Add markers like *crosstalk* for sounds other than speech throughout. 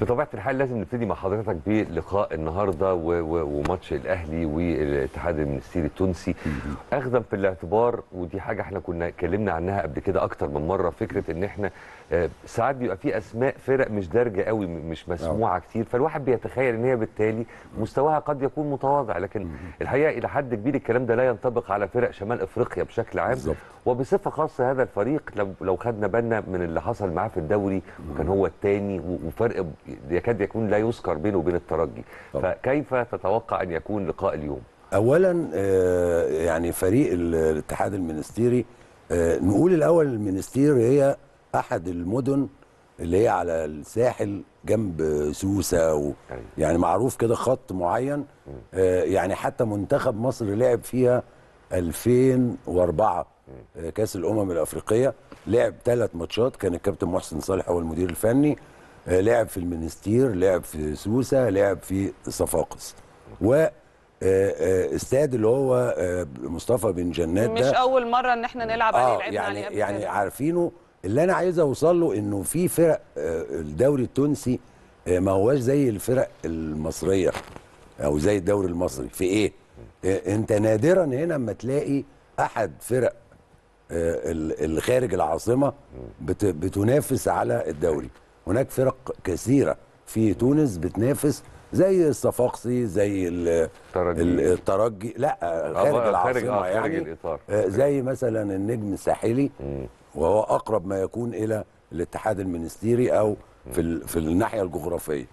بطبيعه الحال لازم نبتدي مع حضرتك بلقاء النهارده وماتش الاهلي والاتحاد المنستيري التونسي اخذا في الاعتبار ودي حاجه احنا كنا اتكلمنا عنها قبل كده اكتر من مره فكره ان احنا آه، ساعات بيبقى في اسماء فرق مش دارجه قوي مش مسموعه آه. كتير فالواحد بيتخيل ان هي بالتالي مستواها قد يكون متواضع لكن الحقيقه الى حد كبير الكلام ده لا ينطبق على فرق شمال افريقيا بشكل عام بالزبط. وبصفه خاصه هذا الفريق لو لو خدنا بالنا من اللي حصل معاه في الدوري وكان هو الثاني وفرق يكاد يكون لا يذكر بينه وبين الترجي طبعا. فكيف تتوقع ان يكون لقاء اليوم اولا آه، يعني فريق الاتحاد المنستيري نقول الاول المنستير هي احد المدن اللي هي على الساحل جنب سوسه و... أيوة. يعني معروف كده خط معين آه، يعني حتى منتخب مصر لعب فيها 2004 آه، كاس الامم الافريقيه لعب ثلاث ماتشات كان الكابتن محسن صالح هو المدير الفني آه، لعب في المنستير لعب في سوسه لعب في صفاقس و استاد اللي هو مصطفى بن جنات ده مش اول مره ان احنا نلعب عليه آه يعني يعني عارفينه اللي انا عايز اوصل له انه في فرق آه، الدوري التونسي آه، ما هواش زي الفرق المصريه او زي الدوري المصري في ايه آه، انت نادرا هنا اما تلاقي احد فرق اللي خارج العاصمه بتنافس على الدوري هناك فرق كثيره في تونس بتنافس زي الصفاقسي زي الترجي, الترجي لا خارج العاصمه خارج يعني خارج الإطار. زي مثلا النجم الساحلي وهو اقرب ما يكون الى الاتحاد المنستيري او في في الناحيه الجغرافيه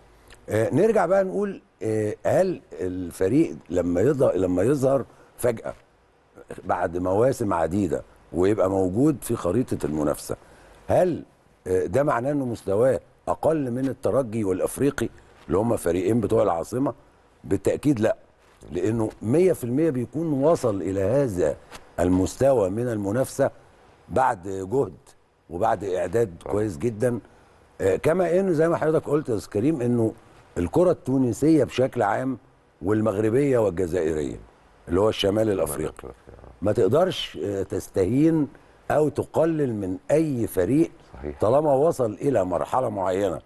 آه، نرجع بقى نقول آه، هل الفريق لما يظهر لما يظهر فجاه بعد مواسم عديده ويبقى موجود في خريطه المنافسه هل آه، ده معناه انه مستواه اقل من الترجي والافريقي اللي هم فريقين بتوع العاصمه بالتاكيد لا لانه 100% بيكون وصل الى هذا المستوى من المنافسه بعد جهد وبعد اعداد كويس جدا آه، كما ان زي ما حضرتك قلت يا كريم انه الكره التونسيه بشكل عام والمغربيه والجزائريه اللي هو الشمال الافريقي آه. ما تقدرش آه، تستهين او تقلل من اي فريق صحيح. طالما وصل الى مرحله معينه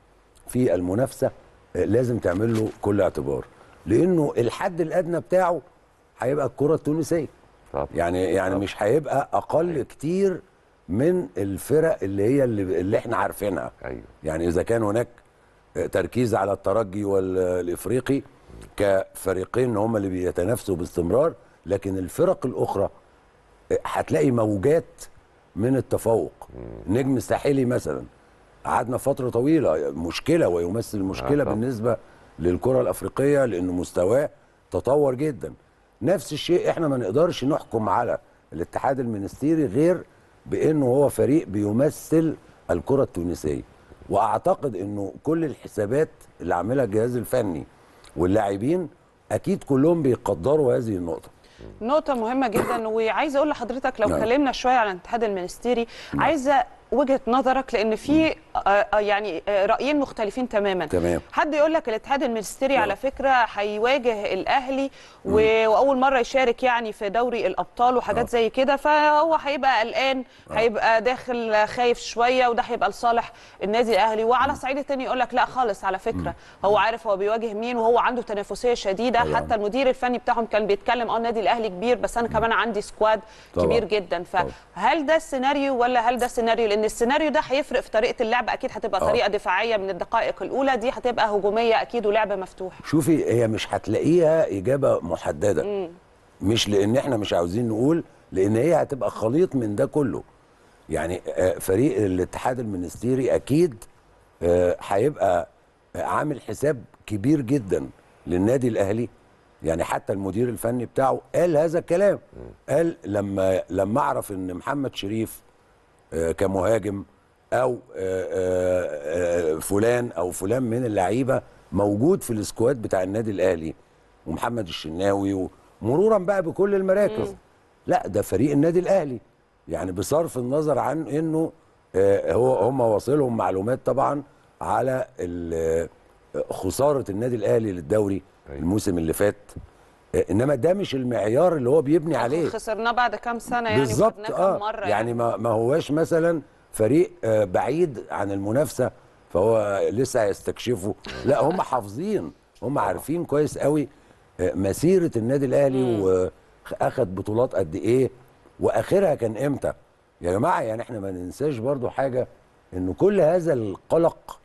في المنافسه لازم تعمل له كل اعتبار لانه الحد الادنى بتاعه هيبقى الكره التونسيه يعني يعني مش هيبقى اقل كتير من الفرق اللي هي اللي, اللي احنا عارفينها أيوه. يعني اذا كان هناك تركيز على الترجي والافريقي كفريقين هم اللي بيتنافسوا باستمرار لكن الفرق الاخرى هتلاقي موجات من التفوق مم. نجم الساحلي مثلا قعدنا فتره طويله مشكله ويمثل مشكله آه بالنسبه للكره الافريقيه لانه مستواه تطور جدا نفس الشيء احنا ما نقدرش نحكم على الاتحاد المنستيري غير بانه هو فريق بيمثل الكره التونسيه واعتقد انه كل الحسابات اللي عاملها الجهاز الفني واللاعبين اكيد كلهم بيقدروا هذه النقطه نقطة مهمة جدا وعايز أقول لحضرتك لو نعم. اتكلمنا شوية عن الاتحاد المنستيري نعم. عايزة وجهة نظرك لأن في آه، آه، آه، يعني رايين مختلفين تماما تمام. حد يقول لك الاتحاد الماجستيري على نعم. فكره هيواجه الاهلي و... واول مره يشارك يعني في دوري الابطال وحاجات زي كده فهو هيبقى قلقان هيبقى داخل خايف شويه وده هيبقى لصالح النادي الاهلي وعلى الصعيد الثاني يقول لك لا خالص على فكره هو عارف هو بيواجه مين وهو عنده تنافسيه شديده طبعا. حتى المدير الفني بتاعهم كان بيتكلم اه النادي الاهلي كبير بس انا كمان عندي سكواد طبعا. كبير جدا فهل ده السيناريو ولا هل ده السيناريو لان السيناريو ده هيفرق في طريقه اللعب اللعب اكيد هتبقى آه. طريقه دفاعيه من الدقائق الاولى دي هتبقى هجوميه اكيد ولعب مفتوح شوفي هي مش هتلاقيها اجابه محدده مم. مش لان احنا مش عاوزين نقول لان هي هتبقى خليط من ده كله يعني آه، فريق الاتحاد المنستيري اكيد آه، هيبقى عامل حساب كبير جدا للنادي الاهلي يعني حتى المدير الفني بتاعه قال هذا الكلام قال لما لما اعرف ان محمد شريف كمهاجم او آه، آه، آه، فلان او فلان من اللعيبه موجود في السكواد بتاع النادي الاهلي ومحمد الشناوي ومرورا بقى بكل المراكز مم. لا ده فريق النادي الاهلي يعني بصرف النظر عن انه هو هم واصلهم معلومات طبعا على خساره النادي الاهلي للدوري أيوة. الموسم اللي فات انما ده مش المعيار اللي هو بيبني عليه خسرناه بعد كام سنه يعني بالظبط اه مرة يعني, يعني ما هواش مثلا فريق آه، بعيد عن المنافسه فهو لسه هيستكشفه لا هم حافظين هم عارفين كويس قوي آه، مسيره النادي الاهلي واخد بطولات قد ايه واخرها كان امتى يا جماعه يعني احنا ما ننساش برضو حاجه انه كل هذا القلق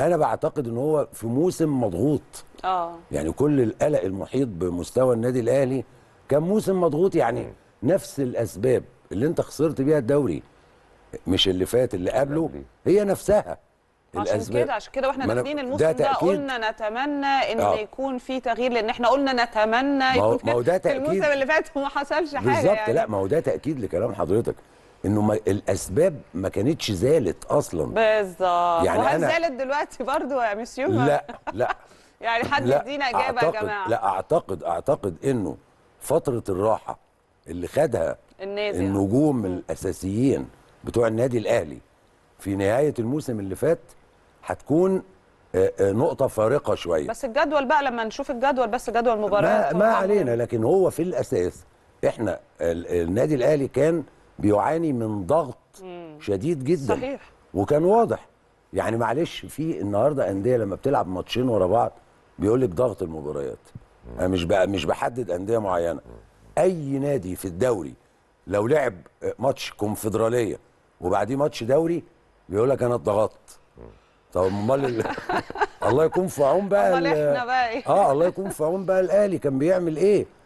انا بعتقد ان هو في موسم مضغوط اه يعني كل القلق المحيط بمستوى النادي الاهلي كان موسم مضغوط يعني نفس الاسباب اللي انت خسرت بيها الدوري مش اللي فات اللي قبله هي نفسها عشان كده عشان كده واحنا داخلين الموسم ده, ده قلنا نتمنى ان آه. يكون في تغيير لان احنا قلنا نتمنى يكون ما هو ده *laughs* تاكيد الموسم اللي فات وما حصلش حاجه بالظبط يعني. لا ما هو ده تاكيد لكلام حضرتك انه ما الاسباب ما كانتش زالت اصلا بالظبط يعني وهل زالت دلوقتي برضو يا مسيو لا لا *laughs* يعني حد يدينا اجابه يا جماعه لا اعتقد اعتقد انه فتره الراحه اللي خدها النادي النجوم الاساسيين بتوع النادي الاهلي في نهايه الموسم اللي فات هتكون آه، آه، نقطة فارقة شوية بس الجدول بقى لما نشوف الجدول بس جدول المباريات ما, ما علينا لكن هو في الأساس احنا النادي الأهلي كان بيعاني من ضغط مم. شديد جدا صحيح وكان واضح يعني معلش في النهارده أندية لما بتلعب ماتشين ورا بعض بيقول لك ضغط المباريات انا مش بقى مش بحدد أندية معينة أي نادي في الدوري لو لعب آه، ماتش كونفدرالية وبعديه ماتش دوري بيقول لك انا اتضغطت طب امال *laughs* الله يكون في عون بقى امال احنا بقى إيه؟ اه الله يكون في عون بقى الاهلي كان بيعمل ايه